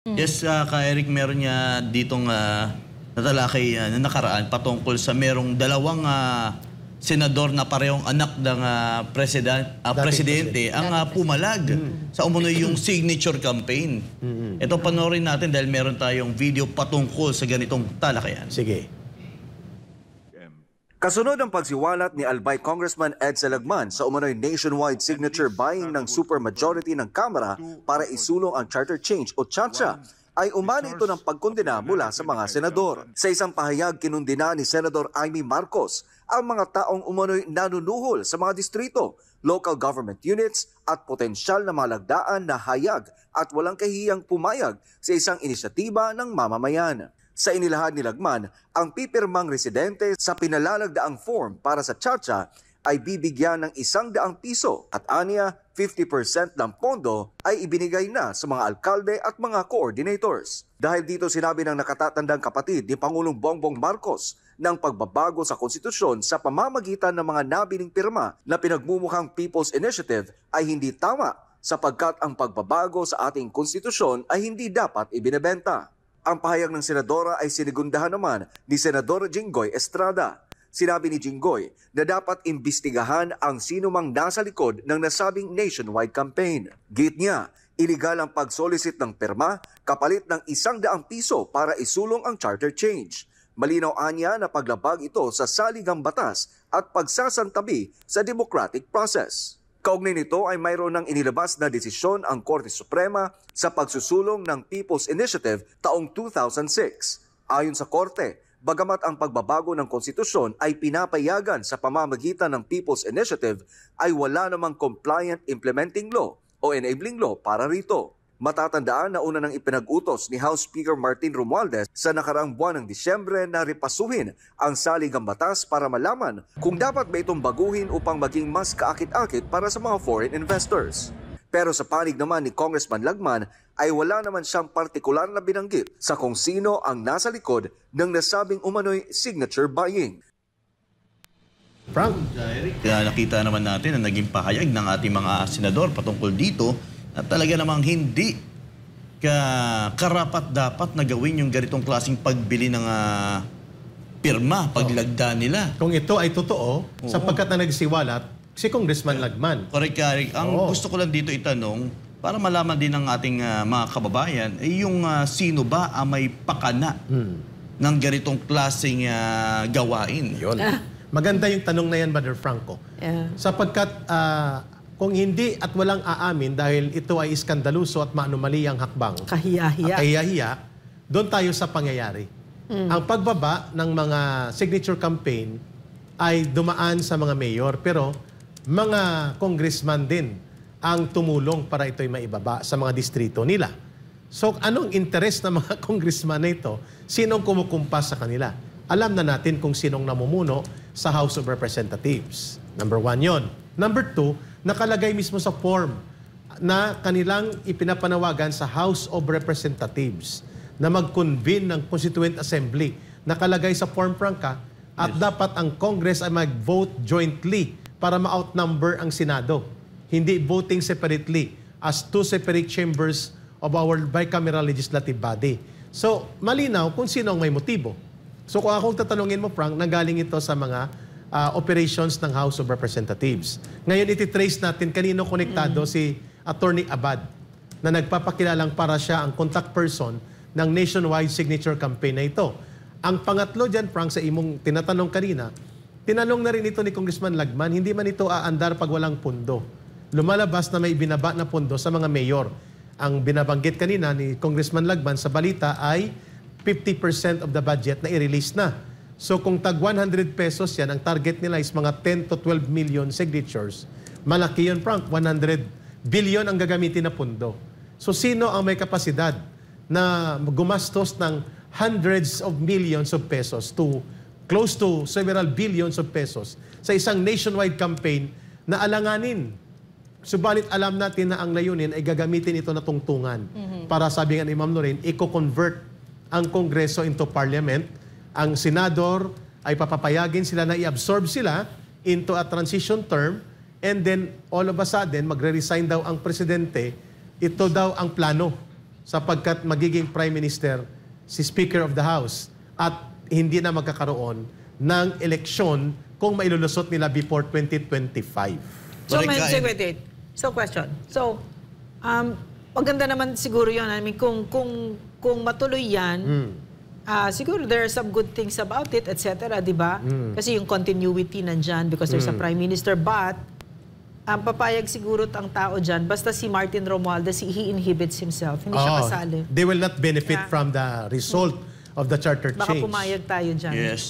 Mm. Yes, uh, ka Eric, meron niya ditong uh, ah, natalakay uh, ah, na nakaraan patungkol sa merong dalawang uh, senador na parehong anak ng uh, president, uh, Dating presidente, ang uh, pumalag mm. sa umunoy yung signature campaign. Mm-hmm. Ito panoorin natin dahil meron tayong video patungkol sa ganitong talakayan. Sige. Kasunod ang pagsiwalat ni Albay Congressman Ed Salagman sa umano'y nationwide signature buying ng supermajority ng Kamara para isulong ang charter change o CHACHA ay umani ito ng pagkondena mula sa mga senador. Sa isang pahayag, kinundina ni Senator Amy Marcos ang mga taong umano'y nanunuhol sa mga distrito, local government units at potensyal na malagdaan na hayag at walang kahiyang pumayag sa isang inisyatiba ng mamamayan sa inilahad ni Lagman, ang pipirmang residente sa pinalalagdaang form para sa Chacha ay bibigyan ng isang daang piso at aniya 50% ng pondo ay ibinigay na sa mga alkalde at mga coordinators. Dahil dito sinabi ng nakatatandang kapatid ni Pangulong Bongbong Marcos ng pagbabago sa konstitusyon sa pamamagitan ng mga nabiling pirma na pinagmumukhang People's Initiative ay hindi tama sapagkat ang pagbabago sa ating konstitusyon ay hindi dapat ibinebenta. Ang pahayag ng senadora ay sinigundahan naman ni Senador Jinggoy Estrada. Sinabi ni Jinggoy na dapat imbestigahan ang sinumang nasa likod ng nasabing nationwide campaign. Git niya, iligal ang pagsolicit ng perma kapalit ng isang daang piso para isulong ang charter change. Malinaw anya na paglabag ito sa saligang batas at pagsasantabi sa democratic process. Kaugnay nito ay mayroon ng inilabas na desisyon ang Korte Suprema sa pagsusulong ng People's Initiative taong 2006. Ayon sa Korte, bagamat ang pagbabago ng konstitusyon ay pinapayagan sa pamamagitan ng People's Initiative, ay wala namang compliant implementing law o enabling law para rito. Matatandaan na una nang ipinag-utos ni House Speaker Martin Romualdez sa nakaraang buwan ng Disyembre na repasuhin ang saligang batas para malaman kung dapat ba itong baguhin upang maging mas kaakit-akit para sa mga foreign investors. Pero sa panig naman ni Congressman Lagman ay wala naman siyang partikular na binanggit sa kung sino ang nasa likod ng nasabing umano'y signature buying. Frank? Eric, ah, nakita naman natin ang naging pahayag ng ating mga senador patungkol dito at talaga namang hindi ka karapat dapat na gawin yung ganitong klaseng pagbili ng uh, pirma, paglagda nila. Kung ito ay totoo, Oo. sapagkat na nagsiwalat, si Congressman Lagman. Correct, Eric. Ang Oo. gusto ko lang dito itanong, para malaman din ng ating uh, mga kababayan, ay eh, yung uh, sino ba ang may pakana Hmm. ng ganitong klaseng uh, gawain? Yun. Maganda yung tanong na yan, Brother Franco. Yeah. Sapagkat ah, kung hindi at walang aamin dahil ito ay iskandaluso at maanumali ang hakbang. Kahiyahiya. Kahiyahiya. Doon tayo sa pangyayari. Mm. Ang pagbaba ng mga signature campaign ay dumaan sa mga mayor pero mga congressman din ang tumulong para ito'y maibaba sa mga distrito nila. So anong interest ng mga congressman ito? Sinong kumukumpas sa kanila? Alam na natin kung sinong namumuno sa House of Representatives. Number one yon. Number two, nakalagay mismo sa form na kanilang ipinapanawagan sa House of Representatives na mag-convene ng Constituent Assembly. Nakalagay sa form, Franca, at yes. dapat ang Congress ay mag-vote jointly para ma-outnumber ang Senado. Hindi voting separately as two separate chambers of our bicameral legislative body. So, malinaw kung sino ang may motibo. So, kung akong tatanungin mo, Frank, nanggaling ito sa mga uh, operations ng House of Representatives. Ngayon, ititrace natin kanino konektado mm. si Attorney Abad na nagpapakilalang para siya ang contact person ng nationwide signature campaign na ito. Ang pangatlo dyan, Frank, sa imong tinatanong kanina, tinanong na rin ito ni Congressman Lagman, hindi man ito aandar pag walang pundo. Lumalabas na may binaba na pundo sa mga mayor. Ang binabanggit kanina ni Congressman Lagman sa balita ay 50% of the budget na i-release na So kung tag 100 pesos yan, ang target nila is mga 10 to 12 million signatures. Malaki yun, Frank. 100 billion ang gagamitin na pundo. So sino ang may kapasidad na gumastos ng hundreds of millions of pesos to close to several billions of pesos sa isang nationwide campaign na alanganin. Subalit alam natin na ang layunin ay gagamitin ito na tungtungan mm-hmm. para sabi nga ni Ma'am Lorraine, i-convert ang Kongreso into Parliament ang senador ay papapayagin sila na i-absorb sila into a transition term and then all of a sudden magre-resign daw ang presidente. Ito daw ang plano sapagkat magiging prime minister si Speaker of the House at hindi na magkakaroon ng eleksyon kung mailulusot nila before 2025. So, Madam Secretary, so question. So, um, maganda naman siguro yon I mean, kung, kung, kung matuloy yan, mm uh, siguro there are some good things about it, etc., di ba? Mm. Kasi yung continuity nandyan because there's mm. a hmm. prime minister. But, ang papayag siguro ang tao dyan, basta si Martin Romualdez, he inhibits himself. Hindi oh, siya kasali. They will not benefit yeah. from the result of the charter Baka change. Baka pumayag tayo dyan. Yes.